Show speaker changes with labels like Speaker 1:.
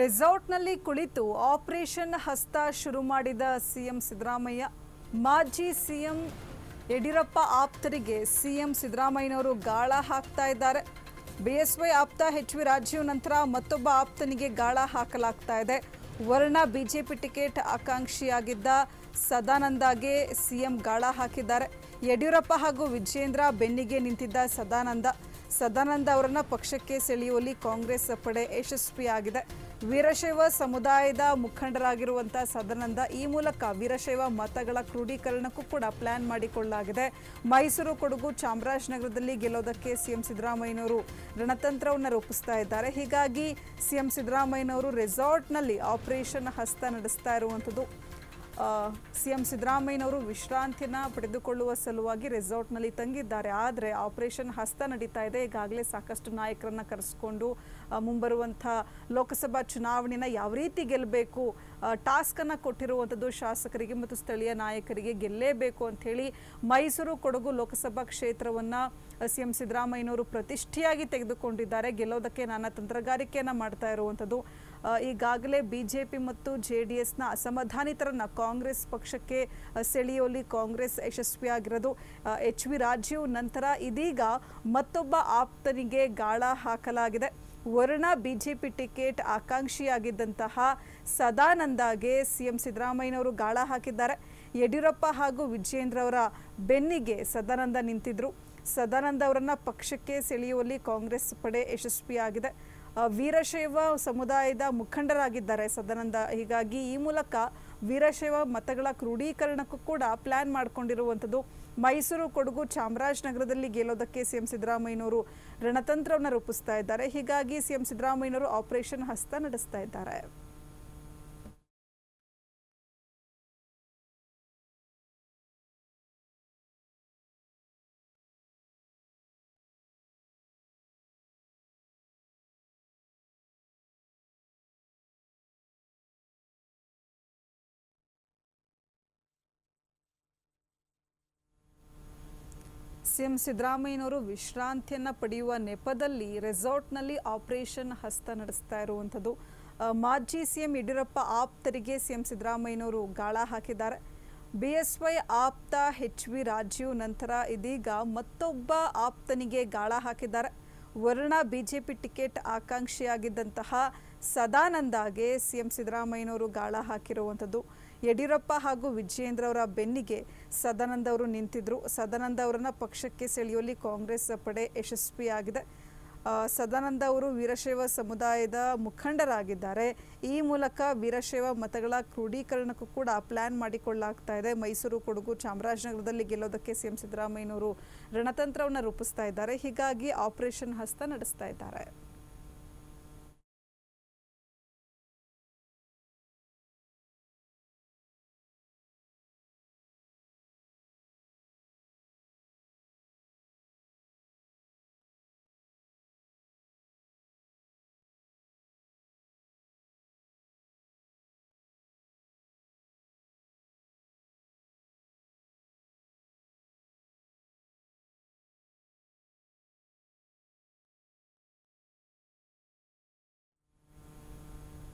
Speaker 1: ರೆಸಾರ್ಟ್ನಲ್ಲಿ ಕುಳಿತು ಆಪರೇಷನ್ ಹಸ್ತ ಶುರು ಮಾಡಿದ ಸಿಎಂ ಸಿದ್ದರಾಮಯ್ಯ ಮಾಜಿ ಸಿಎಂ ಯಡಿಯೂರಪ್ಪ ಆಪ್ತರಿಗೆ ಸಿಎಂ ಸಿದ್ದರಾಮಯ್ಯನವರು ಗಾಳ ಹಾಕ್ತಾ ಇದ್ದಾರೆ ಬಿಎಸ್ವೈ ಆಪ್ತ ಎಚ್ ವಿ ರಾಜೀವ್ ನಂತರ ಮತ್ತೊಬ್ಬ ಆಪ್ತನಿಗೆ ಗಾಳ ಹಾಕಲಾಗ್ತಾ ಇದೆ ವರ್ಣ ಬಿಜೆಪಿ ಟಿಕೆಟ್ ಆಕಾಂಕ್ಷಿಯಾಗಿದ್ದ ಸದಾನಂದಗೆ ಸಿಎಂ ಗಾಳ ಹಾಕಿದ್ದಾರೆ ಯಡಿಯೂರಪ್ಪ ಹಾಗೂ ವಿಜೇಂದ್ರ ಬೆನ್ನಿಗೆ ನಿಂತಿದ್ದ ಸದಾನಂದ ಸದಾನಂದ ಅವರನ್ನು ಪಕ್ಷಕ್ಕೆ ಸೆಳೆಯುವಲ್ಲಿ ಕಾಂಗ್ರೆಸ್ ಪಡೆ ಯಶಸ್ವಿಯಾಗಿದೆ ವೀರಶೈವ ಸಮುದಾಯದ ಮುಖಂಡರಾಗಿರುವಂಥ ಸದಾನಂದ ಈ ಮೂಲಕ ವೀರಶೈವ ಮತಗಳ ಕ್ರೋಢೀಕರಣಕ್ಕೂ ಕೂಡ ಪ್ಲಾನ್ ಮಾಡಿಕೊಳ್ಳಲಾಗಿದೆ ಮೈಸೂರು ಕೊಡಗು ಚಾಮರಾಜನಗರದಲ್ಲಿ ಗೆಲ್ಲೋದಕ್ಕೆ ಸಿಎಂ ಸಿದ್ದರಾಮಯ್ಯನವರು ರಣತಂತ್ರವನ್ನು ರೂಪಿಸ್ತಾ ಇದ್ದಾರೆ ಹೀಗಾಗಿ ಸಿಎಂ ಸಿದ್ದರಾಮಯ್ಯನವರು ರೆಸಾರ್ಟ್ನಲ್ಲಿ ಆಪರೇಷನ್ ಹಸ್ತ ನಡೆಸ್ತಾ ಇರುವಂಥದ್ದು ಸಿ ಎಂ ಸಿದ್ದರಾಮಯ್ಯನವರು ವಿಶ್ರಾಂತಿನ ಪಡೆದುಕೊಳ್ಳುವ ಸಲುವಾಗಿ ರೆಸಾರ್ಟ್ನಲ್ಲಿ ತಂಗಿದ್ದಾರೆ ಆದರೆ ಆಪರೇಷನ್ ಹಸ್ತ ನಡೀತಾ ಇದೆ ಈಗಾಗಲೇ ಸಾಕಷ್ಟು ನಾಯಕರನ್ನ ಕರೆಸ್ಕೊಂಡು ಮುಂಬರುವಂಥ ಲೋಕಸಭಾ ಚುನಾವಣೆನ ಯಾವ ರೀತಿ ಗೆಲ್ಲಬೇಕು ಟಾಸ್ಕನ್ನು ಕೊಟ್ಟಿರುವಂಥದ್ದು ಶಾಸಕರಿಗೆ ಮತ್ತು ಸ್ಥಳೀಯ ನಾಯಕರಿಗೆ ಗೆಲ್ಲೇಬೇಕು ಅಂಥೇಳಿ ಮೈಸೂರು ಕೊಡಗು ಲೋಕಸಭಾ ಕ್ಷೇತ್ರವನ್ನು ಸಿ ಎಂ ಸಿದ್ದರಾಮಯ್ಯನವರು ಪ್ರತಿಷ್ಠೆಯಾಗಿ ತೆಗೆದುಕೊಂಡಿದ್ದಾರೆ ಗೆಲ್ಲೋದಕ್ಕೆ ನಾನಾ ತಂತ್ರಗಾರಿಕೆಯನ್ನು ಮಾಡ್ತಾ ಇರುವಂಥದ್ದು ಈಗಾಗಲೇ ಬಿ ಜೆ ಪಿ ಮತ್ತು ಜೆ ಡಿ ಎಸ್ನ ಅಸಮಾಧಾನಿತರನ್ನು ಕಾಂಗ್ರೆಸ್ ಪಕ್ಷಕ್ಕೆ ಸೆಳೆಯುವಲ್ಲಿ ಕಾಂಗ್ರೆಸ್ ಯಶಸ್ವಿಯಾಗಿರೋದು ಎಚ್ ವಿ ರಾಜೀವ್ ನಂತರ ಇದೀಗ ಮತ್ತೊಬ್ಬ ಆಪ್ತನಿಗೆ ಗಾಳ ಹಾಕಲಾಗಿದೆ ವರ್ಣ ಬಿಜೆಪಿ ಟಿಕೆಟ್ ಆಕಾಂಕ್ಷಿಯಾಗಿದ್ದಂತಹ ಸದಾನಂದಗೆ ಎಂ ಸಿದ್ದರಾಮಯ್ಯನವರು ಗಾಳ ಹಾಕಿದ್ದಾರೆ ಯಡಿಯೂರಪ್ಪ ಹಾಗೂ ವಿಜಯೇಂದ್ರ ಅವರ ಬೆನ್ನಿಗೆ ಸದಾನಂದ ನಿಂತಿದ್ರು ಸದಾನಂದ ಅವರನ್ನು ಪಕ್ಷಕ್ಕೆ ಸೆಳೆಯುವಲ್ಲಿ ಕಾಂಗ್ರೆಸ್ ಪಡೆ ಯಶಸ್ವಿಯಾಗಿದೆ ವೀರಶೈವ ಸಮುದಾಯದ ಮುಖಂಡರಾಗಿದ್ದಾರೆ ಸದಾನಂದ ಹೀಗಾಗಿ ಈ ಮೂಲಕ ವೀರಶೈವ ಮತಗಳ ಕ್ರೋಢೀಕರಣಕ್ಕೂ ಕೂಡ ಪ್ಲಾನ್ ಮಾಡಿಕೊಂಡಿರುವಂಥದ್ದು ಮೈಸೂರು ಕೊಡಗು ಚಾಮರಾಜನಗರದಲ್ಲಿ ಗೆಲ್ಲೋದಕ್ಕೆ ಸಿಎಂ ಸಿದ್ದರಾಮಯ್ಯನವರು ರಣತಂತ್ರವನ್ನು ರೂಪಿಸ್ತಾ ಇದ್ದಾರೆ ಹೀಗಾಗಿ ಸಿಎಂ ಸಿದ್ದರಾಮಯ್ಯನವರು ಆಪರೇಷನ್ ಹಸ್ತ ನಡೆಸ್ತಾ ಇದ್ದಾರೆ ಸಿಎಂ ಸಿದ್ದರಾಮಯ್ಯನವರು ವಿಶ್ರಾಂತಿಯನ್ನು ಪಡೆಯುವ ನೆಪದಲ್ಲಿ ರೆಸಾರ್ಟ್ನಲ್ಲಿ ಆಪರೇಷನ್ ಹಸ್ತ ನಡೆಸ್ತಾ ಇರುವಂಥದ್ದು ಮಾಜಿ ಸಿಎಂ ಯಡಿಯೂರಪ್ಪ ಆಪ್ತರಿಗೆ ಸಿಎಂ ಸಿದ್ದರಾಮಯ್ಯನವರು ಗಾಳ ಹಾಕಿದ್ದಾರೆ ಬಿ ಎಸ್ ವೈ ಆಪ್ತ ಹೆಚ್ ವಿ ರಾಜೀವ್ ನಂತರ ಇದೀಗ ಮತ್ತೊಬ್ಬ ಆಪ್ತನಿಗೆ ಗಾಳ ಹಾಕಿದ್ದಾರೆ ವರ್ಣ ಪಿ ಟಿಕೆಟ್ ಆಕಾಂಕ್ಷಿಯಾಗಿದ್ದಂತಹ ಸದಾನಂದಾಗೆ ಸಿಎಂ ಸಿದ್ದರಾಮಯ್ಯನವರು ಗಾಳ ಹಾಕಿರುವಂಥದ್ದು ಯಡಿಯೂರಪ್ಪ ಹಾಗೂ ವಿಜಯೇಂದ್ರ ಅವರ ಬೆನ್ನಿಗೆ ಸದಾನಂದ ಅವರು ನಿಂತಿದ್ದರು ಸದಾನಂದ ಅವರನ್ನು ಪಕ್ಷಕ್ಕೆ ಸೆಳೆಯುವಲ್ಲಿ ಕಾಂಗ್ರೆಸ್ ಪಡೆ ಯಶಸ್ವಿಯಾಗಿದೆ ಸದಾನಂದ ಅವರು ವೀರಶೈವ ಸಮುದಾಯದ ಮುಖಂಡರಾಗಿದ್ದಾರೆ ಈ ಮೂಲಕ ವೀರಶೈವ ಮತಗಳ ಕ್ರೋಢೀಕರಣಕ್ಕೂ ಕೂಡ ಪ್ಲಾನ್ ಮಾಡಿಕೊಳ್ಳಾಗ್ತಾ ಇದೆ ಮೈಸೂರು ಕೊಡಗು ಚಾಮರಾಜನಗರದಲ್ಲಿ ಗೆಲ್ಲೋದಕ್ಕೆ ಸಿಎಂ ಸಿದ್ದರಾಮಯ್ಯನವರು ರಣತಂತ್ರವನ್ನು ರೂಪಿಸ್ತಾ ಇದ್ದಾರೆ ಹೀಗಾಗಿ ಆಪರೇಷನ್ ಹಸ್ತ ನಡೆಸ್ತಾ ಇದ್ದಾರೆ